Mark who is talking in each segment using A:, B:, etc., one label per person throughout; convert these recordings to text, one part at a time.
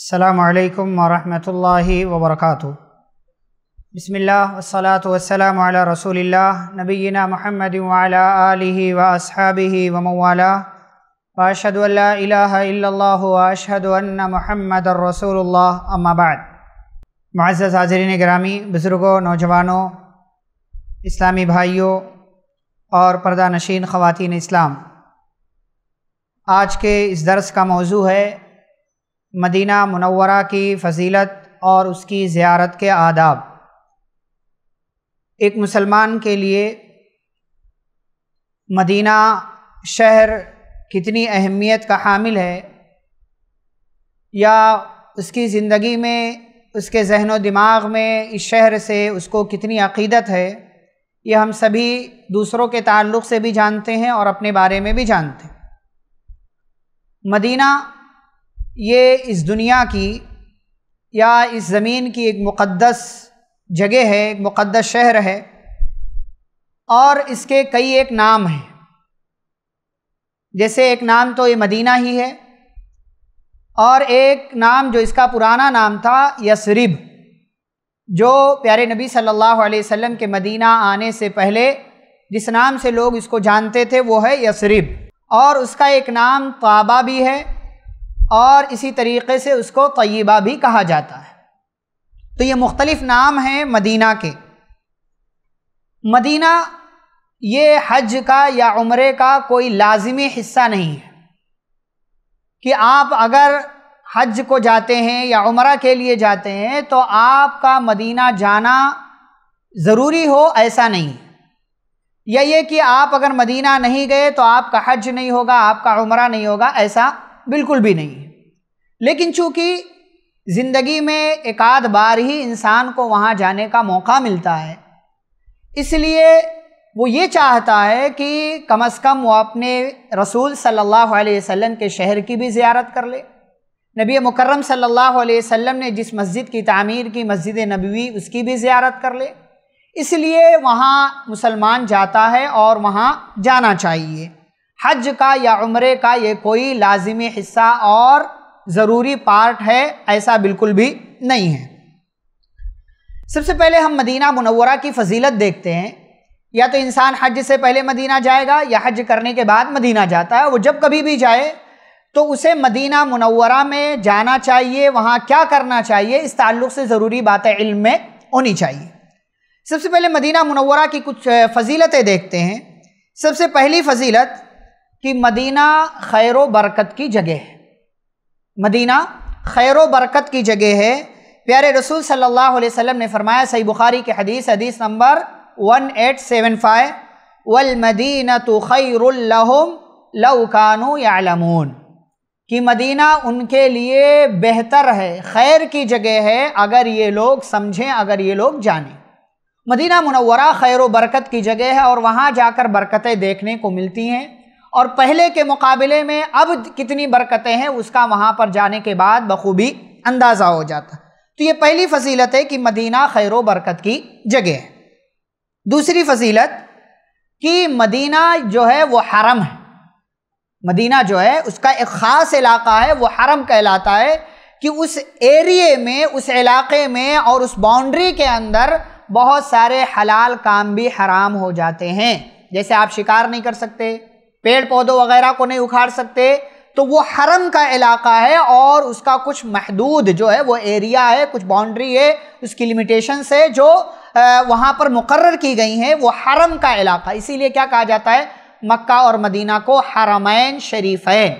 A: अल्लाम वरहमल वबरक बसमीम रसूल नबीना महमद वसहाबी वमवाला वाशद अशहद महमद रसूल अम्माबाद मज़ हाजरीन ग्रामी बुज़ुर्गों नौजवानों इस्लामी भाइयों और पर्दा नशीन ख़वान इस्लाम आज के इस दर्स का मौजू है मदीना मुनवरा की फजीलत और उसकी ज़्यारत के आदाब एक मुसलमान के लिए मदीना शहर कितनी अहमियत का हामिल है या उसकी ज़िंदगी में उसके जहन दिमाग में इस शहर से उसको कितनी अकीदत है ये हम सभी दूसरों के ताल्लुक़ से भी जानते हैं और अपने बारे में भी जानते हैं मदीना ये इस दुनिया की या इस ज़मीन की एक मुक़दस जगह है एक मुक़दस शहर है और इसके कई एक नाम हैं जैसे एक नाम तो ये मदीना ही है और एक नाम जो इसका पुराना नाम था यसरिब जो प्यारे नबी सल्लल्लाहु अलैहि वसल्लम के मदीना आने से पहले जिस नाम से लोग इसको जानते थे वो है यसरिब और उसका एक नाम ताबा भी है और इसी तरीके से उसको तयबा भी कहा जाता है तो ये मुख्तलिफ़ नाम हैं मदीना के मदीना ये हज का या उम्र का कोई लाजमी हिस्सा नहीं है कि आप अगर हज को जाते हैं या उम्र के लिए जाते हैं तो आपका मदीना जाना ज़रूरी हो ऐसा नहीं या ये कि आप अगर मदीना नहीं गए तो आपका हज नहीं होगा आपका उम्र नहीं होगा ऐसा बिल्कुल भी नहीं है लेकिन चूंकि ज़िंदगी में एक आध बार ही इंसान को वहाँ जाने का मौका मिलता है इसलिए वो ये चाहता है कि कम अज़ कम वो अपने रसूल सल्लल्लाहु अलैहि वसल्लम के शहर की भी ज़्यारत कर ले नबी मुकर्रम सल्लल्लाहु अलैहि वसल्लम ने जिस मस्जिद की तामीर की मस्जिद नबवी उसकी भी ज़्यारत कर ले इसलिए वहाँ मुसलमान जाता है और वहाँ जाना चाहिए हज का या उम्र का ये कोई लाजिमी हिस्सा और ज़रूरी पार्ट है ऐसा बिल्कुल भी नहीं है सबसे पहले हम मदीना मुनवरा की फजीलत देखते हैं या तो इंसान हज से पहले मदीना जाएगा या हज करने के बाद मदीना जाता है वो जब कभी भी जाए तो उसे मदीना मुनवरा में जाना चाहिए वहाँ क्या करना चाहिए इस ताल्लुक़ से ज़रूरी बातें इल्म में होनी चाहिए सबसे पहले मदीना मुनवरा की कुछ फजीलतें देखते हैं सबसे पहली फजीलत कि मदीना खैर बरकत की जगह है मदीना खैर बरकत की जगह है प्यारे रसूल सल्लल्लाहु अलैहि वसल्लम ने फरमाया सही बुखारी के हदीस हदीस नंबर 1875 वल मदीना तो खैरम लऊ यालमून कि मदीना उनके लिए बेहतर है खैर की जगह है अगर ये लोग समझें अगर ये लोग जानें मदीना मुनवरा खैर बरकत की जगह है और वहाँ जाकर बरकतें देखने को मिलती हैं और पहले के मुकाबले में अब कितनी बरकतें हैं उसका वहाँ पर जाने के बाद बखूबी अंदाज़ा हो जाता तो ये पहली फजीलत है कि मदीना खैर बरकत की जगह है दूसरी फजीलत कि मदीना जो है वो हरम है मदीना जो है उसका एक ख़ास इलाका है वो हरम कहलाता है कि उस एरिए में उस इलाके में और उस बाउंड्री के अंदर बहुत सारे हलाल काम भी हराम हो जाते हैं जैसे आप शिकार नहीं कर सकते पेड़ पौधों वगैरह को नहीं उखाड़ सकते तो वो हरम का इलाका है और उसका कुछ महदूद जो है वो एरिया है कुछ बाउंड्री है उसकी लिमिटेशन है जो वहाँ पर मुकर की गई हैं वो हरम का इलाका इसीलिए क्या कहा जाता है मक्का और मदीना को हरमैन शरीफैन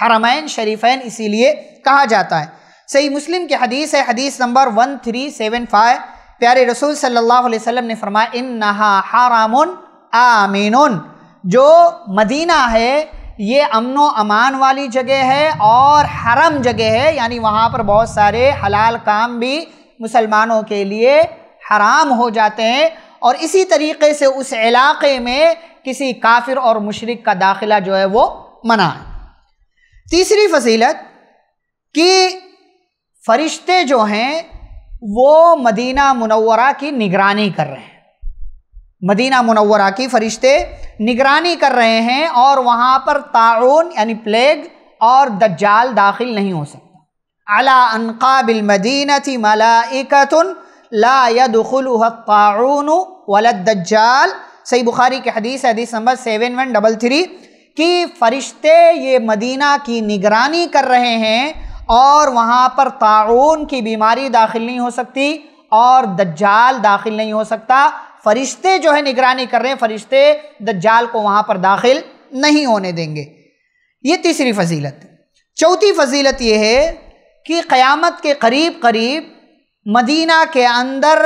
A: हरमैन शरीफैन इसीलिए कहा जाता है सही मुस्लिम की हदीस है हदीस number one three seven five प्यारे रसूल सल्लल्लाहु अलैहि वसल्लम ने फरमाया इन नहा हरामुन आमीन जो मदीना है ये अमन अमान वाली जगह है और हरम जगह है यानी वहाँ पर बहुत सारे हलाल काम भी मुसलमानों के लिए हराम हो जाते हैं और इसी तरीके से उस इलाके में किसी काफिर और मशरक का दाखिला जो है वो मना है तीसरी फजीलत कि फरिश्ते जो हैं वो मदीना मुनवरा की निगरानी कर रहे हैं मदीना मुनवरा की फरिश्ते निगरानी कर रहे हैं और वहाँ पर ताउन यानी प्लेग और दज्जाल दाखिल नहीं हो सकता अला अनकाबिल मदीना थी मलाइकतुन ला यदुल ताउन वलद दज्जाल सही बुखारी के हदीस हदीस number seven one double three कि फरिश्ते ये मदीना की निगरानी कर रहे हैं और वहाँ पर ताउन की बीमारी दाखिल नहीं हो सकती और दज्जाल दाखिल नहीं हो सकता फरिश्ते जो है निगरानी कर रहे हैं फरिश्ते दज्जाल को वहां पर दाखिल नहीं होने देंगे ये तीसरी फजीलत चौथी फजीलत ये है कि क़यामत के करीब करीब मदीना के अंदर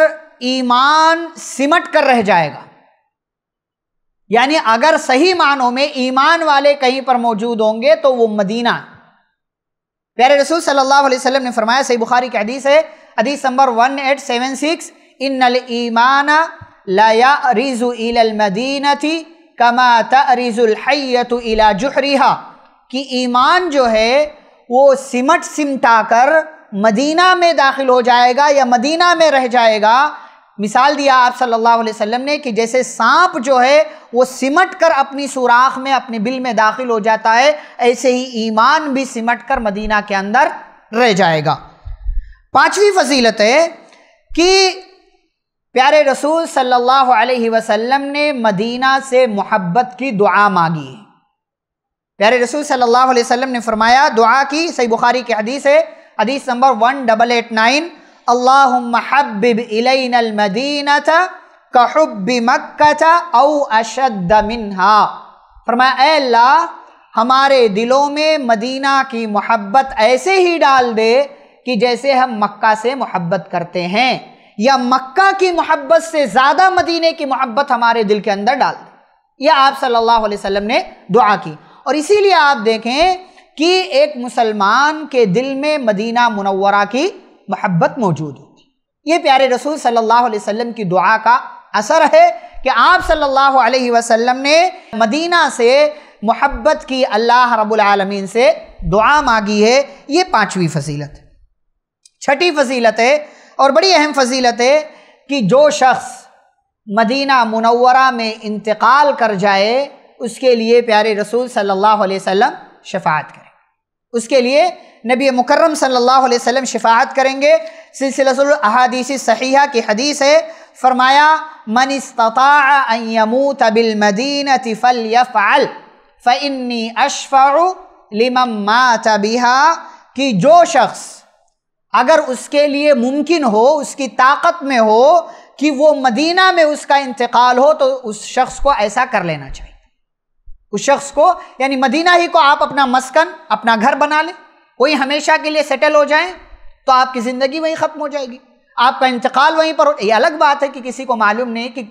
A: ईमान सिमट कर रह जाएगा यानी अगर सही मानों में ईमान वाले कहीं पर मौजूद होंगे तो वो मदीना प्यारे रसूल सल्लल्लाहु अलैहि वसल्लम ने फरमाया सही बुखारी की हदीस है हदीस number one eight seven six इन ईमान लया रिजु थी कमा तरिजुलहैत इला जुहरीहा कि ईमान जो है वो सिमट सिमटा कर मदीना में दाखिल हो जाएगा या मदीना में रह जाएगा मिसाल दिया आप सल्लल्लाहु अलैहि वसल्लम ने कि जैसे सांप जो है वो सिमट कर अपनी सुराख में अपने बिल में दाखिल हो जाता है ऐसे ही ईमान भी सिमट कर मदीना के अंदर रह जाएगा पांचवी फजीलत है कि प्यारे रसूल सल्लल्लाहु अलैहि वसल्लम ने मदीना से मोहब्बत की दुआ मांगी प्यारे रसूल सल्लल्लाहु अलैहि वसल्लम ने फरमाया दुआ की सही बुखारी की हदीस है हदीस number one double eight nine Allah महबिब मदीना कहब मक्का औ अशद मिनहा फरमाया अल्लाह हमारे दिलों में मदीना की मोहब्बत ऐसे ही डाल दे कि जैसे हम मक्का से मोहब्बत करते हैं या मक्का की मोहब्बत से ज़्यादा मदीने की मोहब्बत हमारे दिल के अंदर डाल दे यह आप सल्लल्लाहु अलैहि वसल्लम ने दुआ की और इसीलिए आप देखें कि एक मुसलमान के दिल में मदीना मुनवरा की मोहब्बत मौजूद होती ये प्यारे रसूल सल्लल्लाहु अलैहि वसल्लम की दुआ का असर है कि आप सल्लल्लाहु अलैहि वसल्लम ने मदीना से मोहब्बत की अल्लाह रब्बुल आलमीन से दुआ मांगी है ये पांचवी फजीलत छठी फजीलत है और बड़ी अहम फजीलत है कि जो शख्स मदीना मुनवरा में इंतकाल कर जाए उसके लिए प्यारे रसूल सल्लल्लाहु अलैहि वसल्लम शफात करें उसके लिए नबी मुकर्रम सल्लल्लाहु अलैहि वसल्लम शफात करेंगे सिलसिला अहादीसी सहीहा की हदीस है फरमाया मन इस्तमूत बिलमदीन फ़ल फ़न्नी अशफ़ा लिमम मात बिहा कि जो शख्स अगर उसके लिए मुमकिन हो उसकी ताकत में हो कि वो मदीना में उसका इंतकाल हो तो उस शख्स को ऐसा कर लेना चाहिए उस शख्स को यानी मदीना ही को आप अपना मस्कन अपना घर बना लें वहीं हमेशा के लिए सेटल हो जाएं तो आपकी ज़िंदगी वहीं ख़त्म हो जाएगी आपका इंतकाल वहीं पर ये अलग बात है कि किसी को मालूम नहीं कि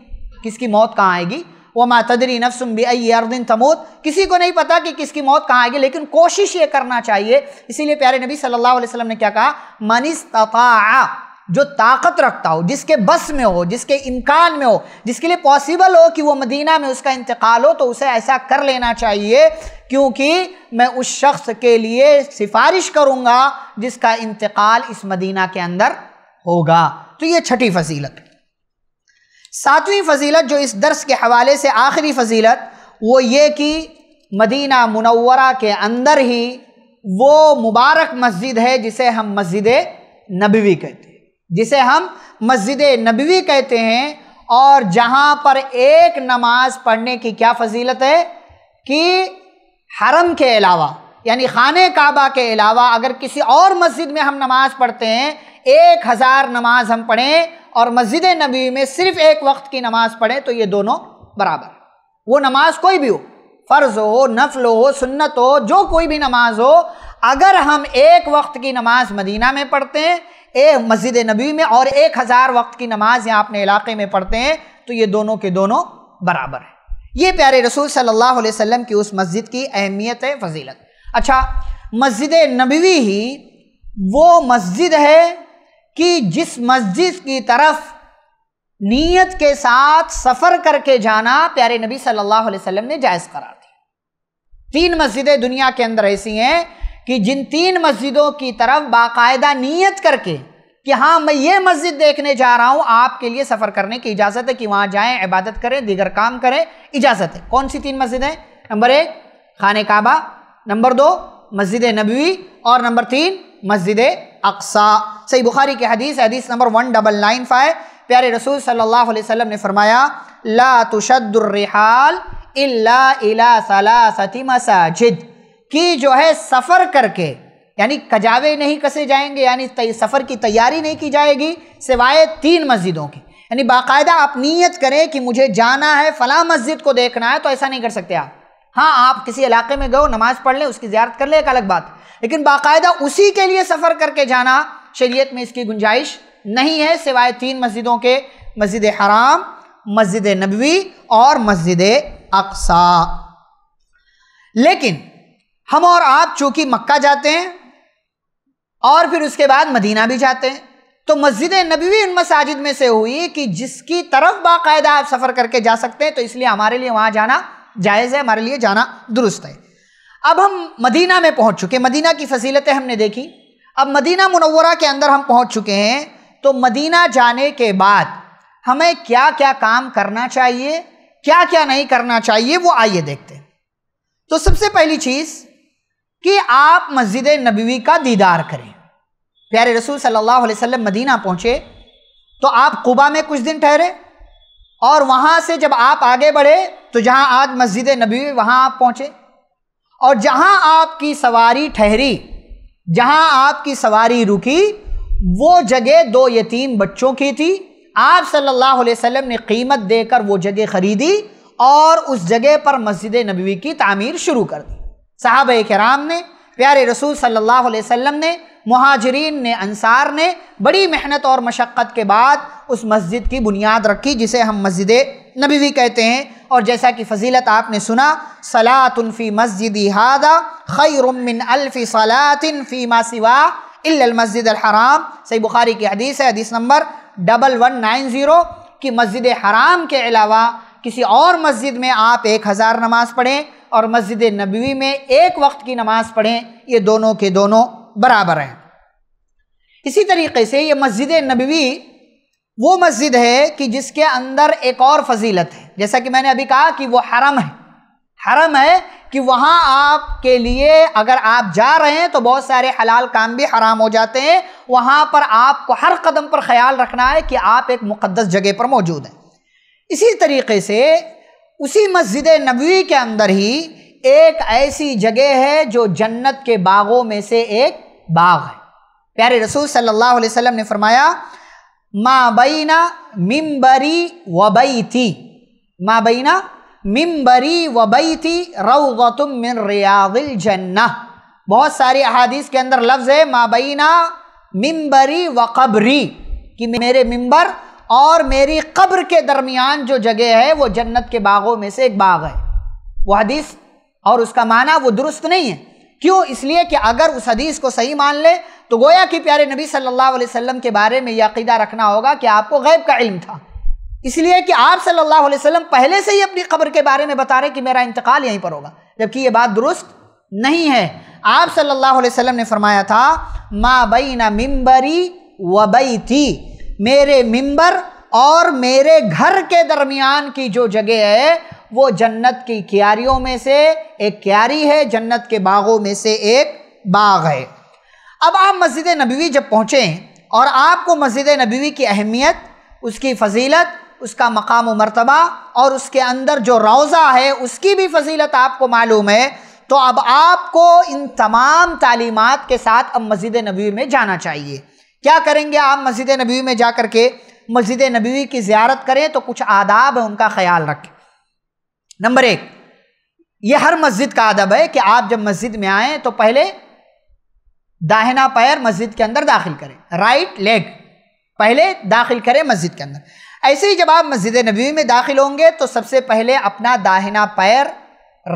A: किसकी मौत कहाँ आएगी वमा तदरी नफसम अई अर्दिन तमोत किसी को नहीं पता कि किसकी मौत कहाँ आएगी लेकिन कोशिश ये करना चाहिए इसीलिए प्यारे नबी सल्लल्लाहु अलैहि वसल्लम ने क्या कहा मनिस जो ताकत रखता हो जिसके बस में हो जिसके इम्कान में हो जिसके लिए पॉसिबल हो कि वो मदीना में उसका इंतकाल हो तो उसे ऐसा कर लेना चाहिए क्योंकि मैं उस शख्स के लिए सिफारिश करूँगा जिसका इंतकाल इस मदीना के अंदर होगा तो ये छठी फजीलत सातवीं फजीलत जो इस दर्स के हवाले से आखिरी फजीलत वो ये कि मदीना मुनवरा के अंदर ही वो मुबारक मस्जिद है जिसे हम मस्जिद नबवी कहते हैं जिसे हम मस्जिद नबवी कहते हैं और जहाँ पर एक नमाज पढ़ने की क्या फजीलत है कि हरम के अलावा यानी खान काबा के अलावा अगर किसी और मस्जिद में हम नमाज पढ़ते हैं एक हज़ार नमाज हम पढ़ें और मस्जिद नबी में सिर्फ एक वक्त की नमाज पढ़ें तो ये दोनों बराबर वो नमाज कोई भी हो फ़र्ज़ हो नफल हो सुन्नत हो जो कोई भी नमाज हो अगर हम एक वक्त की नमाज मदीना में पढ़ते हैं ए मस्जिद नबी में और एक हज़ार वक्त की नमाज यहाँ अपने इलाके में पढ़ते हैं तो ये दोनों के दोनों बराबर हैं ये प्यारे रसूल सल्लल्लाहु अलैहि वसल्लम की उस मस्जिद की अहमियत है फजीलत अच्छा मस्जिद नबी ही वो मस्जिद है कि जिस मस्जिद की तरफ नीयत के साथ सफ़र करके जाना प्यारे नबी सल्लल्लाहु अलैहि वसल्लम ने जायज़ करार दिया तीन मस्जिदें दुनिया के अंदर ऐसी हैं कि जिन तीन मस्जिदों की तरफ बाकायदा नीयत करके कि हाँ मैं ये मस्जिद देखने जा रहा हूँ आपके लिए सफ़र करने की इजाज़त है कि वहाँ जाए इबादत करें दीगर काम करें इजाज़त है कौन सी तीन मस्जिदें नंबर एक खान काबा नंबर दो मस्जिद नबी और नंबर तीन मस्जिद अक्सा सही बुखारी की हदीस हदीस number one double nine five प्यारे रसूल सल्लल्लाहु अलैहि वसल्लम ने फरमाया ला तुशदुरहाल इला इला सलासती मसाजिद की जो है सफ़र करके यानी कजावे नहीं कसे जाएंगे यानी सफ़र की तैयारी नहीं की जाएगी सिवाय तीन मस्जिदों की यानी बाकायदा आप नीयत करें कि मुझे जाना है फ़लाँ मस्जिद को देखना है तो ऐसा नहीं कर सकते आप हाँ आप किसी इलाके में गए नमाज़ पढ़ लें उसकी ज्यारत कर लें एक अलग बात लेकिन बाकायदा उसी के लिए सफ़र करके जाना शरीयत में इसकी गुंजाइश नहीं है सिवाय तीन मस्जिदों के मस्जिद हराम मस्जिद नबवी और मस्जिद अक्सा लेकिन हम और आप चूँकि मक्का जाते हैं और फिर उसके बाद मदीना भी जाते हैं तो मस्जिद नबवी उन मसाजिद में से हुई कि जिसकी तरफ बाकायदा आप सफ़र करके जा सकते हैं तो इसलिए हमारे लिए वहाँ जाना जायज़ है हमारे लिए जाना दुरुस्त है अब हम मदीना में पहुंच चुके मदीना की फजीलतें हमने देखी अब मदीना मुनवरा के अंदर हम पहुंच चुके हैं तो मदीना जाने के बाद हमें क्या क्या काम करना चाहिए क्या क्या नहीं करना चाहिए वो आइए देखते हैं तो सबसे पहली चीज़ कि आप मस्जिद नबवी का दीदार करें प्यारे रसूल सल्लल्लाहु अलैहि वसल्लम मदीना पहुँचे तो आप कुबा में कुछ दिन ठहरे और वहाँ से जब आप आगे बढ़े तो जहाँ आज मस्जिद नबी वहाँ आप पहुँचे और जहां आपकी सवारी ठहरी जहां आपकी सवारी रुकी वो जगह दो यतीम बच्चों की थी आप सल्लल्लाहु अलैहि वसल्लम ने कीमत देकर वो जगह ख़रीदी और उस जगह पर मस्जिद नबी की तमीर शुरू कर दी साहब कराम ने प्यारे रसूल सल्लल्लाहु अलैहि वसल्लम ने महाजरीन ने अंसार ने बड़ी मेहनत और मशक्क़त के बाद उस मस्जिद की बुनियाद रखी जिसे हम मस्जिद नबीवी कहते हैं और जैसा कि फजीलत आपने सुना सलातनफ़ी मस्जिद हादा खैरमिन अलफ़ी सलातनफ़ी मासिवा मस्जिद हराम सही बुखारी की हदीस है हदीस number double one nine zero कि मस्जिद हराम के अलावा किसी और मस्जिद में आप एक हज़ार नमाज़ पढ़ें और मस्जिद नबवी में एक वक्त की नमाज़ पढ़ें ये दोनों के दोनों बराबर हैं इसी तरीके से ये मस्जिद नबवी वो मस्जिद है कि जिसके अंदर एक और फजीलत है जैसा कि मैंने अभी कहा कि वो हरम है हरम है कि वहाँ आपके लिए अगर आप जा रहे हैं तो बहुत सारे हलाल काम भी हराम हो जाते हैं वहाँ पर आपको हर कदम पर ख्याल रखना है कि आप एक मुक़दस जगह पर मौजूद हैं इसी तरीके से उसी मस्जिद नबी के अंदर ही एक ऐसी जगह है जो जन्नत के बागों में से एक बाग है प्यारे रसूल सल्लल्लाहु अलैहि वसल्लम ने फरमाया माबैना मिम्बरी मा बीना मिम्बरी वबैती रौगतुम मिन रियादिल जन्ना बहुत सारी अहादीस के अंदर लफ्ज़ है माबैना मिम्बरी व कब्री कि मेरे मिम्बर और मेरी कब्र के दरमियान जो जगह है वो जन्नत के बागों में से एक बाग है वो हदीस और उसका माना वो दुरुस्त नहीं है क्यों इसलिए कि अगर उस हदीस को सही मान ले तो गोया कि प्यारे नबी सल्लल्लाहु अलैहि वसल्लम के बारे में यकीदा रखना होगा कि आपको गैब का इल्म था इसलिए कि आप सल्लल्लाहु अलैहि वसल्लम पहले से ही अपनी खबर के बारे में बता रहे कि मेरा इंतकाल यहीं पर होगा जबकि ये बात दुरुस्त नहीं है आप सल्लल्लाहु अलैहि वसल्लम ने फरमाया था मा बीना मिम्बरी वबई थी मेरे मम्बर और मेरे घर के दरमियान की जो जगह है वो जन्नत की क्यारियों में से एक क्यारी है जन्नत के बागों में से एक बाग है अब आप मस्जिद नबीवी जब पहुँचें और आपको मस्जिद नबीवी की अहमियत उसकी फजीलत उसका मकाम व मरतबा और उसके अंदर जो रोज़ा है उसकी भी फजीलत आपको मालूम है तो अब आपको इन तमाम तालीमत के साथ अब मस्जिद नबी में जाना चाहिए क्या करेंगे आप मस्जिद नबी में जा कर के मस्जिद नबी की ज्यारत करें तो कुछ आदाब है उनका ख्याल रखें नंबर एक ये हर मस्जिद का अदब है कि आप जब मस्जिद में आएँ तो पहले दाहिना पैर मस्जिद के अंदर दाखिल करें राइट लेग पहले दाखिल करें मस्जिद के अंदर ऐसे ही जब आप मस्जिद नबी में दाखिल होंगे तो सबसे पहले अपना दाहिना पैर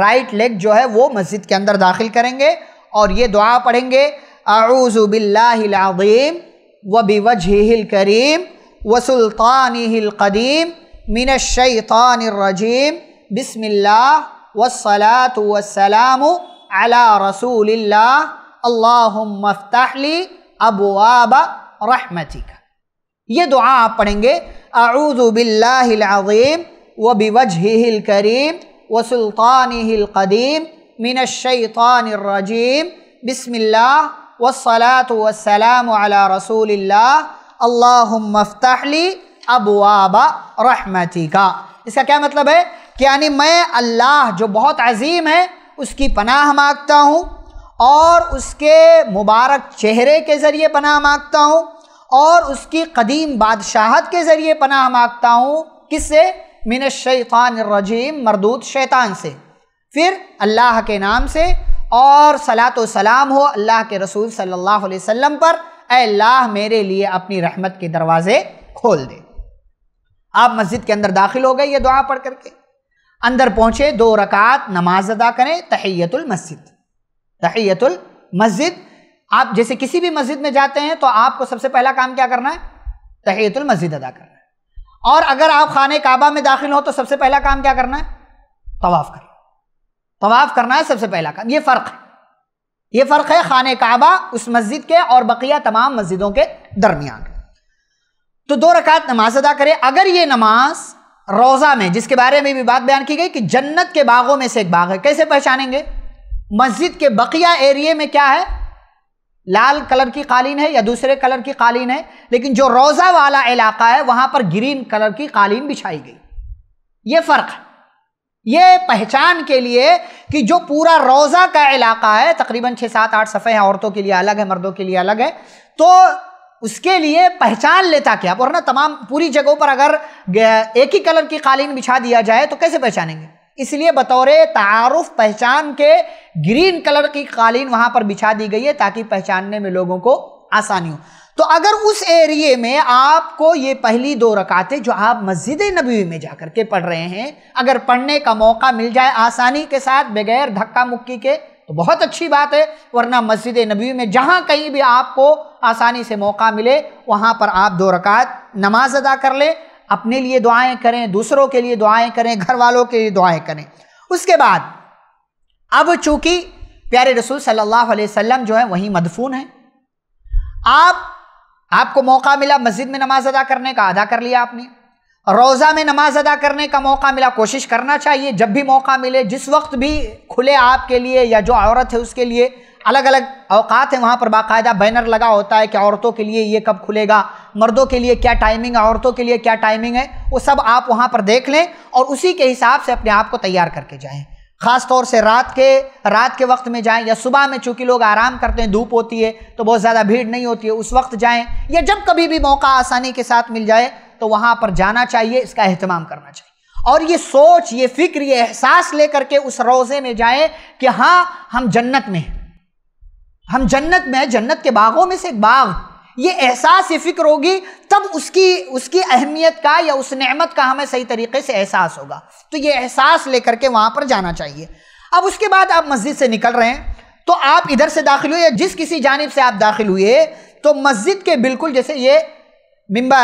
A: राइट लेग जो है वो मस्जिद के अंदर दाखिल करेंगे और ये दुआ पढ़ेंगे आऊज़बिल्लाम व बिवजहिल करीम व सुल्तानी कदीम मिन शैतान रजीम بسم الله والصلاة والسلام على رسول الله اللهم افتح لي أبواب رحمتك ये दुआ आप पढ़ेंगे आऊज़ुबिल्लाज़ीम व बिवजहिल करीम व सुल्तानिल कदीम मिन शैतानरजीम बिस्मिल्लाह वसलात वसलाम अला रसूलिल्लाह अल्लाहुम्मा अफ्तहली अबवाब रहमतिका इसका क्या मतलब है कि यानी मैं अल्लाह जो बहुत अजीम है उसकी पनाह मांगता हूँ और उसके मुबारक चेहरे के ज़रिए पनाह मांगता हूँ और उसकी कदीम बादशाहत के ज़रिए पनाह मांगता हूँ किससे मिन शैतान रजीम शैतान से फिर अल्लाह के नाम से और सलात सलाम हो अल्लाह के रसूल सल्लल्लाहु अलैहि वसल्लम पर अल्लाह मेरे लिए अपनी रहमत के दरवाज़े खोल दे आप मस्जिद के अंदर दाखिल हो गए ये दुआ पढ़ करके अंदर पहुंचे दो रकात नमाज अदा करें तहैतुल मस्जिद तहैतुल मस्जिद आप जैसे किसी भी मस्जिद में जाते हैं तो आपको सबसे पहला काम क्या करना है तहैतुल मस्जिद अदा करना है और अगर आप खाने काबा में दाखिल हो तो सबसे पहला काम क्या करना है तवाफ करना तवाफ करना है सबसे पहला काम ये फ़र्क है ये फ़र्क है खाने काबा उस मस्जिद के और बकिया तमाम मस्जिदों के दरमियान तो दो रकात नमाज अदा करें अगर ये नमाज रोज़ा में जिसके बारे में भी बात बयान की गई कि जन्नत के बागों में से एक बाग है कैसे पहचानेंगे मस्जिद के बकिया एरिए में क्या है लाल कलर की कालीन है या दूसरे कलर की कालीन है लेकिन जो रोज़ा वाला इलाका है वहाँ पर ग्रीन कलर की कालीन बिछाई गई ये फ़र्क है ये पहचान के लिए कि जो पूरा रोज़ा का इलाका है तकरीबन छः सात आठ सफ़े हैं औरतों के लिए अलग है मर्दों के लिए अलग है तो उसके लिए पहचान लेता क्या वरना तमाम पूरी जगहों पर अगर एक ही कलर की कालीन बिछा दिया जाए तो कैसे पहचानेंगे इसलिए बतौर तारफ़ पहचान के ग्रीन कलर की कालीन वहाँ पर बिछा दी गई है ताकि पहचानने में लोगों को आसानी हो तो अगर उस एरिए में आपको ये पहली दो रकातें जो आप मस्जिद नबी में जा कर के पढ़ रहे हैं अगर पढ़ने का मौका मिल जाए आसानी के साथ बगैर धक्का मुक्की के तो बहुत अच्छी बात है वरना मस्जिद नबी में जहाँ कहीं भी आपको आसानी से मौका मिले वहाँ पर आप दो रकात नमाज अदा कर लें अपने लिए दुआएं करें दूसरों के लिए दुआएं करें घर वालों के लिए दुआएं करें उसके बाद अब चूंकि प्यारे रसूल सल्लल्लाहु अलैहि वसल्लम जो है वहीं मदफून है आप आपको मौका मिला मस्जिद में नमाज अदा करने का अदा कर लिया आपने रोज़ा में नमाज़ अदा करने का मौका मिला कोशिश करना चाहिए जब भी मौका मिले जिस वक्त भी खुले आपके लिए या जो औरत है उसके लिए अलग अलग अवकात हैं वहाँ पर बाकायदा बैनर लगा होता है कि औरतों के लिए ये कब खुलेगा मर्दों के लिए क्या टाइमिंग है औरतों के लिए क्या टाइमिंग है वो सब आप वहाँ पर देख लें और उसी के हिसाब से अपने आप को तैयार करके जाएँ ख़ास तौर से रात के रात के वक्त में जाएं या सुबह में चूंकि लोग आराम करते हैं धूप होती है तो बहुत ज़्यादा भीड़ नहीं होती है उस वक्त जाएं या जब कभी भी मौका आसानी के साथ मिल जाए तो वहां पर जाना चाहिए इसका अहतमाम करना चाहिए और ये सोच ये फिक्र ये एहसास लेकर के उस रोज़े में जाए कि हाँ हम जन्नत में हम जन्नत में जन्नत के बागों में से एक बाग ये एहसास ये फिक्र होगी तब उसकी उसकी अहमियत का या उस नेमत का हमें सही तरीके से एहसास होगा तो ये एहसास लेकर के वहां पर जाना चाहिए अब उसके बाद आप मस्जिद से निकल रहे हैं तो आप इधर से दाखिल हुए या जिस किसी जानब से आप दाखिल हुए तो मस्जिद के बिल्कुल जैसे ये मिम्बा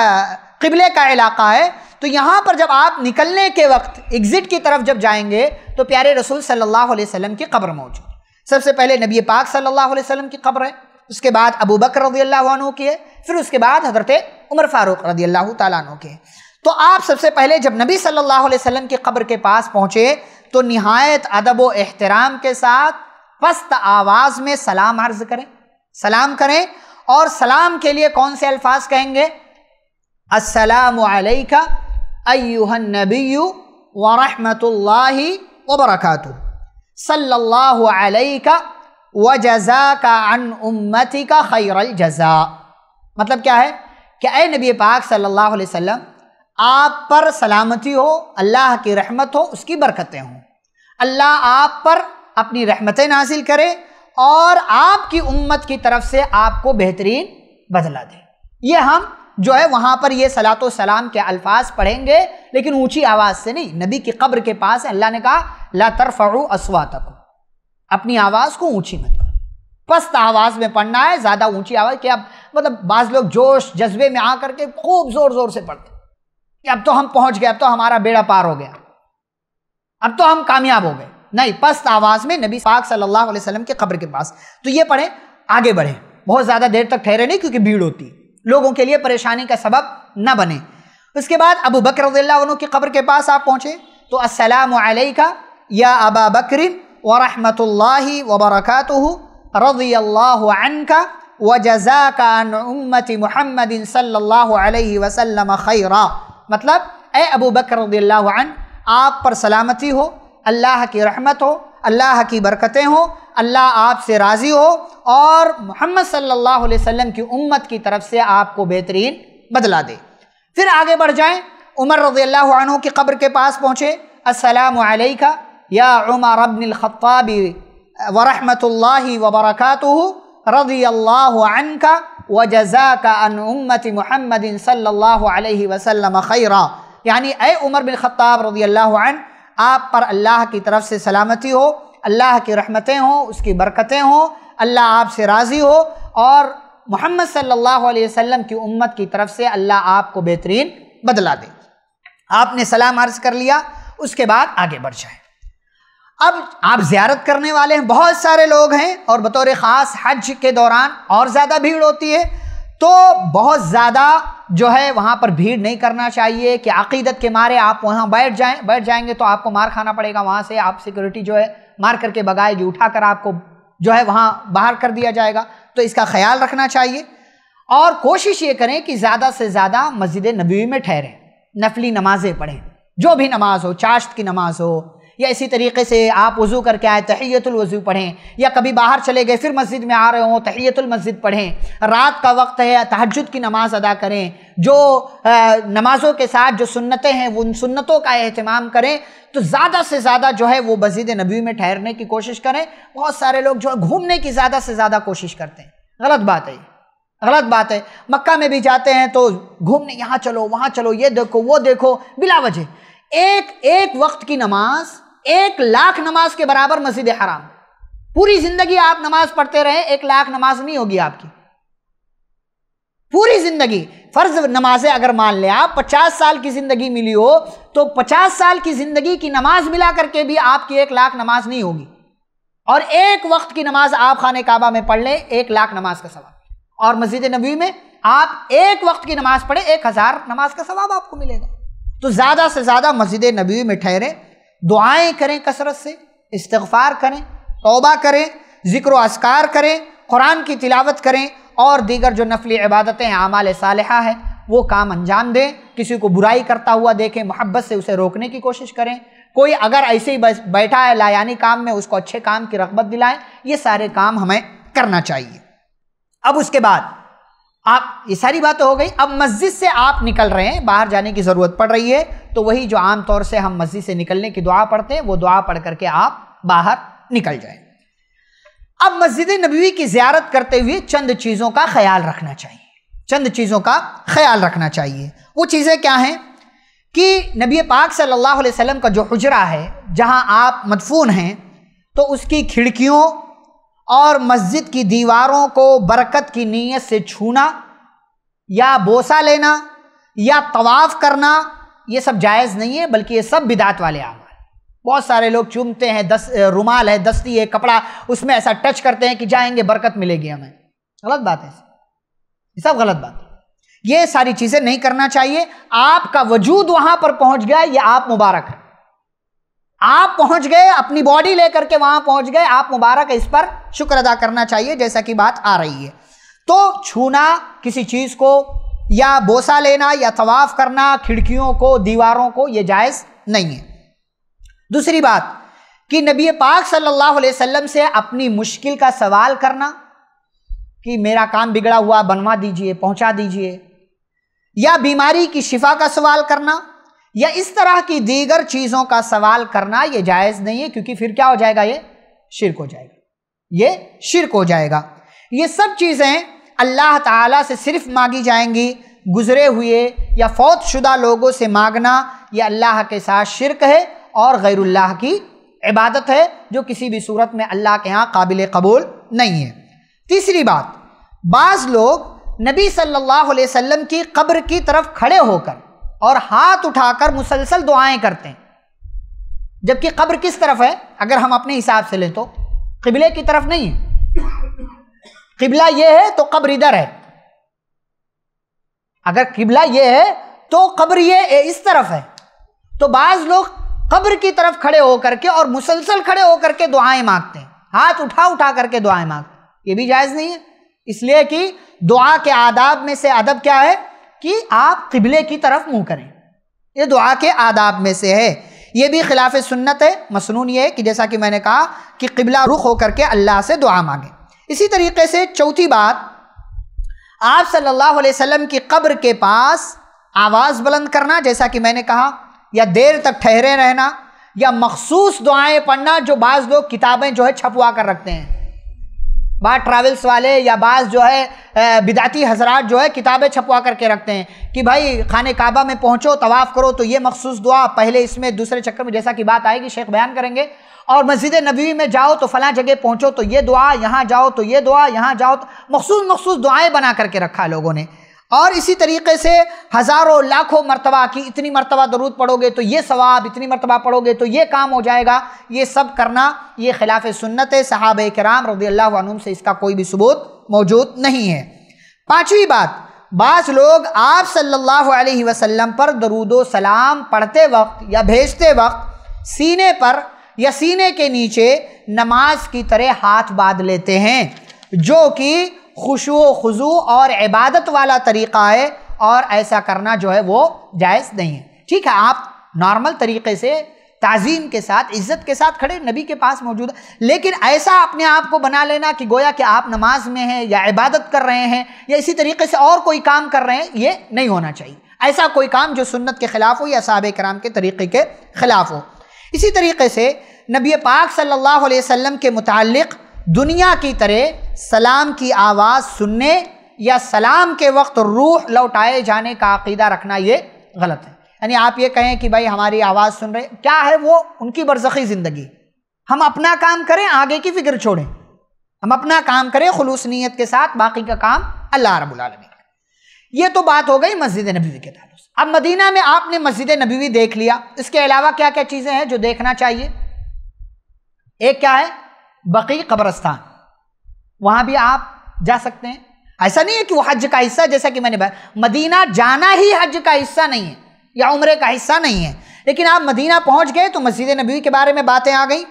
A: किबले का इलाका है तो यहाँ पर जब आप निकलने के वक्त एग्ज़िट की तरफ जब जाएंगे तो प्यारे रसूल सल्लल्लाहु अलैहि वसल्लम की कब्र मौजूद सबसे पहले नबी पाक सल्लल्लाहु अलैहि वसल्लम की कब्र है उसके बाद अबू बकर रजी अल्लाह की है फिर उसके बाद हज़रत उमर फ़ारूक रजी अल्लाह तु की है तो आप सबसे पहले जब नबी सल्लल्लाहु अलैहि वसल्लम की कब्र के पास पहुँचे तो नहायत अदब व एहतराम के साथ पस्त आवाज़ में सलाम अर्ज़ करें सलाम करें और सलाम के लिए कौन से अल्फाज कहेंगे असलका अयुहन नबी वरहमतुल्लाह वबरकत सल्लल्लाहु अलैका व जज़ा का अन उम्मती का खैरल जज़ा मतलब क्या है कि ए नबी पाक सल्लल्लाहु अलैहि वसल्लम आप पर सलामती हो अल्लाह की रहमत हो उसकी बरकतें हों अल्लाह आप पर अपनी रहमतें नासिल करे और आपकी उम्मत की तरफ से आपको बेहतरीन बदला दे ये हम जो है वहाँ पर ये सलात सलाम के अल्फाज पढ़ेंगे लेकिन ऊंची आवाज़ से नहीं नबी की कब्र के पास अल्लाह ने कहा ला तरफ असवा तक अपनी आवाज़ को ऊंची मत करो पस्त आवाज़ में पढ़ना है ज़्यादा ऊंची आवाज़ कि अब मतलब बाज़ लोग जोश जज्बे में आ करके खूब ज़ोर ज़ोर से पढ़ते कि अब तो हम पहुँच गए अब तो हमारा बेड़ा पार हो गया अब तो हम कामयाब हो गए नहीं पस्त आवाज़ में नबी पाक सल्लल्लाहु अलैहि वसल्लम के कब्र के पास तो ये पढ़ें आगे बढ़ें बहुत ज़्यादा देर तक ठहरे नहीं क्योंकि भीड़ होती है लोगों के लिए परेशानी का सबब न बने उसके बाद अबू बकर की कब्र के पास आप पहुँचे तो असलम का या अबा बकर वरहमत वबरक रजी अल्लाह का व जजा का उम्मती महमद वसलम खैरा मतलब ए अबू बकर आप पर सलामती हो अल्लाह की रहमत हो अल्लाह की बरकतें हों अल्लाह आपसे राज़ी हो और मोहम्मद सल्लल्लाहु अलैहि वसल्लम की उम्मत की तरफ से आपको बेहतरीन बदला दे फिर आगे बढ़ जाएं उमर रजी अल्लाह की कब्र के पास पहुँचे असलका या उमर अबन ख़त्ताबी वबरक रजी अल्लाह का व जजा का अन उम्मत महमद सल्ला वसलम खैरा यानी ए उमर बिन ख़त्ताब रजी अल्लाह आप पर अल्लाह की तरफ से सलामती हो अल्लाह की रहमतें हों उसकी बरकतें हों अल्लाह आपसे राज़ी हो और मोहम्मद सल्लल्लाहु अलैहि वसल्लम की उम्मत की तरफ से अल्लाह आपको बेहतरीन बदला दे आपने सलाम अर्ज कर लिया उसके बाद आगे बढ़ जाए अब आप ज्यारत करने वाले हैं बहुत सारे लोग हैं और बतौर ख़ास हज के दौरान और ज़्यादा भीड़ होती है तो बहुत ज़्यादा जो है वहाँ पर भीड़ नहीं करना चाहिए कि अकीदत के मारे आप वहाँ बैठ जाएं बैठ जाएंगे तो आपको मार खाना पड़ेगा वहाँ से आप सिक्योरिटी जो है मार करके भगाएगी उठाकर आपको जो है वहाँ बाहर कर दिया जाएगा तो इसका ख्याल रखना चाहिए और कोशिश ये करें कि ज़्यादा से ज़्यादा मस्जिद नबी में ठहरें नफली नमाज़ें पढ़ें जो भी नमाज़ हो चाश्त की नमाज़ हो या इसी तरीके से आप वज़ू करके आए वज़ू पढ़ें या कभी बाहर चले गए फिर मस्जिद में आ रहे हों तहियतुलमस्जिद पढ़ें रात का वक्त है तहजद की नमाज़ अदा करें जो नमाज़ों के साथ जो सुन्नतें हैं उन सुन्नतों का अहतमाम करें तो ज़्यादा से ज़्यादा जो है वो मस्जिद नबी में ठहरने की कोशिश करें बहुत सारे लोग जो है घूमने की ज़्यादा से ज़्यादा कोशिश करते हैं गलत बात है गलत बात है मक्का में भी जाते हैं तो घूमने यहाँ चलो वहाँ चलो ये देखो वो देखो बिला वजह एक एक वक्त की नमाज एक लाख नमाज के बराबर मस्जिद हराम पूरी जिंदगी आप नमाज पढ़ते रहे एक लाख नमाज नहीं होगी आपकी पूरी जिंदगी फर्ज नमाजें अगर मान लें आप पचास साल की जिंदगी मिली हो तो पचास साल की जिंदगी की नमाज मिला करके भी आपकी एक लाख नमाज नहीं होगी और एक वक्त की नमाज आप खाने काबा में पढ़ लें एक लाख नमाज का सवाब और मस्जिद नबी में आप एक वक्त की नमाज पढ़े एक हजार नमाज का सवाब आपको मिलेगा तो ज्यादा से ज्यादा मस्जिद नबी में ठहरे दुआएं करें कसरत से इस्तफ़ार करें तोबा करें ज़िक्र असकार करें कुरान की तिलावत करें और दीगर जो नफली इबादतें आमाल सालहा है वो काम अंजाम दें किसी को बुराई करता हुआ देखें मोहब्बत से उसे रोकने की कोशिश करें कोई अगर ऐसे ही बैठा है लायानी काम में उसको अच्छे काम की रगबत दिलाएं ये सारे काम हमें करना चाहिए अब उसके बाद आप ये सारी बातें हो गई अब मस्जिद से आप निकल रहे हैं बाहर जाने की ज़रूरत पड़ रही है तो वही जो आम तौर से हम मस्जिद से निकलने की दुआ पढ़ते हैं वो दुआ पढ़ करके आप बाहर निकल जाए अब मस्जिद नबी की ज्यारत करते हुए चंद चीज़ों का ख्याल रखना चाहिए चंद चीज़ों का ख्याल रखना चाहिए वो चीज़ें क्या हैं कि नबी पाक सल्लल्लाहु अलैहि वसल्लम का जो हजरा है जहां आप मदफून हैं तो उसकी खिड़कियों और मस्जिद की दीवारों को बरकत की नीयत से छूना या बोसा लेना या तवाफ़ करना ये सब जायज़ नहीं है बल्कि ये सब बिदात वाले आमाल बहुत सारे लोग चूमते हैं दस रुमाल है दस्ती है कपड़ा उसमें ऐसा टच करते हैं कि जाएंगे बरकत मिलेगी हमें गलत बात है ये सब गलत बात है ये सारी चीज़ें नहीं करना चाहिए आपका वजूद वहाँ पर पहुँच गया ये आप मुबारक हैं आप पहुंच गए अपनी बॉडी लेकर के वहां पहुंच गए आप मुबारक इस पर शुक्र अदा करना चाहिए जैसा कि बात आ रही है तो छूना किसी चीज को या बोसा लेना या तवाफ करना खिड़कियों को दीवारों को यह जायज नहीं है दूसरी बात कि नबी पाक सल्लल्लाहु अलैहि वसल्लम से अपनी मुश्किल का सवाल करना कि मेरा काम बिगड़ा हुआ बनवा दीजिए पहुंचा दीजिए या बीमारी की शिफा का सवाल करना या इस तरह की दीगर चीज़ों का सवाल करना यह जायज़ नहीं है क्योंकि फिर क्या हो जाएगा ये शिरक हो जाएगा ये शिरक हो जाएगा ये सब चीज़ें अल्लाह ताला से सिर्फ मांगी जाएंगी गुज़रे हुए या फौत शुदा लोगों से मांगना ये अल्लाह के साथ शिरक है और गैरुल्लाह की इबादत है जो किसी भी सूरत में अल्लाह के यहाँ काबिल कबूल नहीं है तीसरी बात बाज़ लोग नबी सल्लल्लाहु अलैहि वसल्लम की कब्र की तरफ खड़े होकर और हाथ उठाकर मुसलसल दुआएं करते हैं जबकि कब्र किस तरफ है अगर हम अपने हिसाब से लें तो किबले की तरफ नहीं है किबला यह है तो कब्र इधर है अगर किबला यह है तो कब्र यह इस तरफ है तो बाज़ लोग कब्र की तरफ खड़े होकर के और मुसलसल खड़े होकर के दुआएं मांगते हैं हाथ उठा उठा करके दुआएं मांगते ये भी जायज़ नहीं है इसलिए कि दुआ के आदाब में से अदब क्या है कि आप किबले की तरफ मुंह करें ये दुआ के आदाब में से है ये भी खिलाफ सुन्नत है मसनून ये है कि जैसा कि मैंने कहा कि किबला रुख होकर के अल्लाह से दुआ मांगे इसी तरीके से चौथी बात आप सल्लल्लाहु अलैहि वसल्लम की कब्र के पास आवाज़ बुलंद करना जैसा कि मैंने कहा या देर तक ठहरे रहना या मखसूस दुआएं पढ़ना जो बाज़ लोग किताबें जो है छपवा कर रखते हैं बात ट्रैवल्स वाले या बाज जो है बिदाती हजरात जो है किताबें छपवा करके रखते हैं कि भाई खाने काबा में पहुँचो तवाफ़ करो तो ये मखसूस दुआ पहले इसमें दूसरे चक्कर में जैसा कि बात आएगी शेख बयान करेंगे और मस्जिद नबी में जाओ तो फ़लाँ जगह पहुँचो तो ये दुआ यहाँ जाओ तो ये दुआ यहाँ जाओ तो मखसूस मखसूस दुआएँ बना करके रखा लोगों ने और इसी तरीके से हज़ारों लाखों मरतबा की इतनी मरतबा दरूद पढ़ोगे तो ये सवाब इतनी मरतबा पढ़ोगे तो ये काम हो जाएगा ये सब करना ये खिलाफ सुन्नत साहब कराम रदी अल्लाह से इसका कोई भी सबूत मौजूद नहीं है पाँचवीं बात बास लोग आप सल्लल्लाहु अलैहि वसल्लम पर दरूद सलाम पढ़ते वक्त या भेजते वक्त सीने पर या सीने के नीचे नमाज की तरह हाथ बांध लेते हैं जो कि खुशो खजु और इबादत वाला तरीक़ा है और ऐसा करना जो है वो जायज़ नहीं है ठीक है आप नॉर्मल तरीके से ताज़ीम के साथ इज़्ज़त के साथ खड़े नबी के पास मौजूद है लेकिन ऐसा अपने आप को बना लेना कि गोया कि आप नमाज में हैं या इबादत कर रहे हैं या इसी तरीके से और कोई काम कर रहे हैं ये नहीं होना चाहिए ऐसा कोई काम जो सुन्नत के ख़िलाफ़ हो या साहब कराम के तरीक़े के ख़िलाफ़ हो इसी तरीके से नबी पाक सल्ला वसम के मुतल दुनिया की तरह सलाम की आवाज़ सुनने या सलाम के वक्त रूह लौटाए जाने का अकीदा रखना ये गलत है यानी आप ये कहें कि भाई हमारी आवाज़ सुन रहे क्या है वो उनकी बरसखी ज़िंदगी हम अपना काम करें आगे की फिक्र छोड़ें हम अपना काम करें खलूस नीयत के साथ बाकी का काम अल्लाह रबालमी ये तो बात हो गई मस्जिद नबी के तहत अब मदीना में आपने मस्जिद नबीवी देख लिया इसके अलावा क्या क्या चीज़ें हैं जो देखना चाहिए एक क्या है बकी कब्रस्तान वहाँ भी आप जा सकते हैं ऐसा नहीं है कि वो हज का हिस्सा जैसा कि मैंने बताया मदीना जाना ही हज का हिस्सा नहीं है या उम्र का हिस्सा नहीं है लेकिन आप मदीना पहुँच गए तो मस्जिद नबी के बारे में बातें आ गई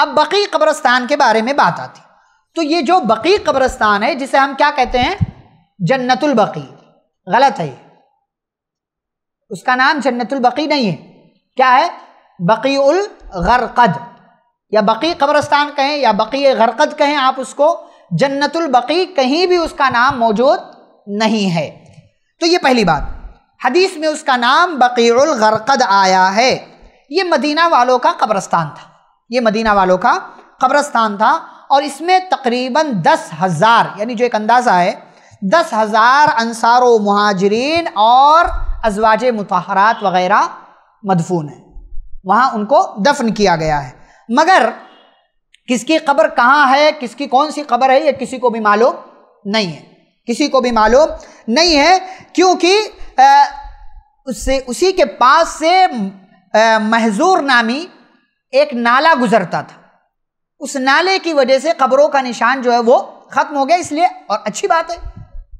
A: अब बकी कब्रस्तान के बारे में बात आती तो ये जो बकी कब्रस्तान है जिसे हम क्या कहते हैं जन्नतुल बकी गलत है उसका नाम जन्नतुल बकी नहीं है क्या है बकी उल गरकद या बकी कब्रस्तान कहें या बकी गरकत कहें आप उसको जन्नतुल बकी कहीं भी उसका नाम मौजूद नहीं है तो ये पहली बात हदीस में उसका नाम बकीरुल गरकद आया है ये मदीना वालों का कब्रस्तान था ये मदीना वालों का कब्रस्तान था और इसमें तकरीबन दस हज़ार यानी जो एक अंदाज़ा है दस हज़ार अनसार व महाजरीन और अजवाज मतहरात वगैरह मदफून हैं वहाँ उनको दफन किया गया है मगर किसकी खबर कहाँ है किसकी कौन सी खबर है ये किसी को भी मालूम नहीं है किसी को भी मालूम नहीं है क्योंकि उससे उसी के पास से महजूर नामी एक नाला गुजरता था उस नाले की वजह से खबरों का निशान जो है वो ख़त्म हो गया इसलिए और अच्छी बात है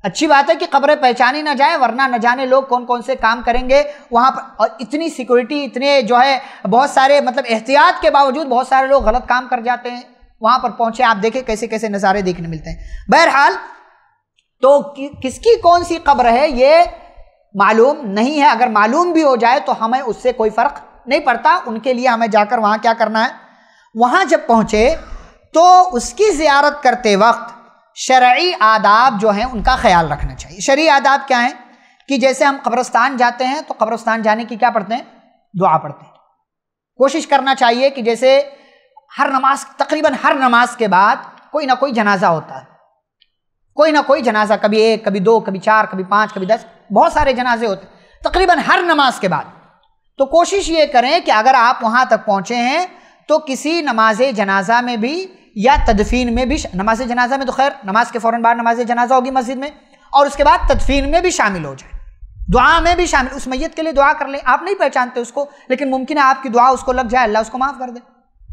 A: अच्छी बात है कि खबरें पहचानी ना जाए वरना न जाने लोग कौन कौन से काम करेंगे वहाँ पर और इतनी सिक्योरिटी इतने जो है बहुत सारे मतलब एहतियात के बावजूद बहुत सारे लोग गलत काम कर जाते हैं वहाँ पर पहुँचे आप देखें कैसे कैसे नज़ारे देखने मिलते हैं बहरहाल तो कि, किसकी कौन सी खबर है ये मालूम नहीं है अगर मालूम भी हो जाए तो हमें उससे कोई फ़र्क नहीं पड़ता उनके लिए हमें जाकर वहाँ क्या करना है वहाँ जब पहुँचे तो उसकी जियारत करते वक्त शरा आदाब जो हैं उनका ख्याल रखना चाहिए शर्य आदाब क्या हैं कि जैसे हम कब्रस्तान जाते हैं तो कब्रस्तान जाने की क्या पढ़ते हैं दुआ पढ़ते हैं कोशिश करना चाहिए कि जैसे हर नमाज तकरीबन हर नमाज के बाद कोई ना कोई जनाजा होता है कोई ना कोई जनाजा कभी एक कभी दो कभी चार कभी पाँच कभी दस बहुत सारे जनाजे होते हैं तकरीबन हर नमाज के बाद तो कोशिश ये करें कि अगर आप वहाँ तक पहुँचे हैं तो किसी नमाज जनाजा में भी या तदफीन में भी नमाज जनाजा में तो खैर नमाज के फ़ौरन बाद नमाज जनाजा होगी मस्जिद में और उसके बाद तदफीन में भी शामिल हो जाए दुआ में भी शामिल उस मैत के लिए दुआ कर लें आप नहीं पहचानते उसको लेकिन मुमकिन है आपकी दुआ उसको लग जाए अल्लाह उसको माफ़ कर दे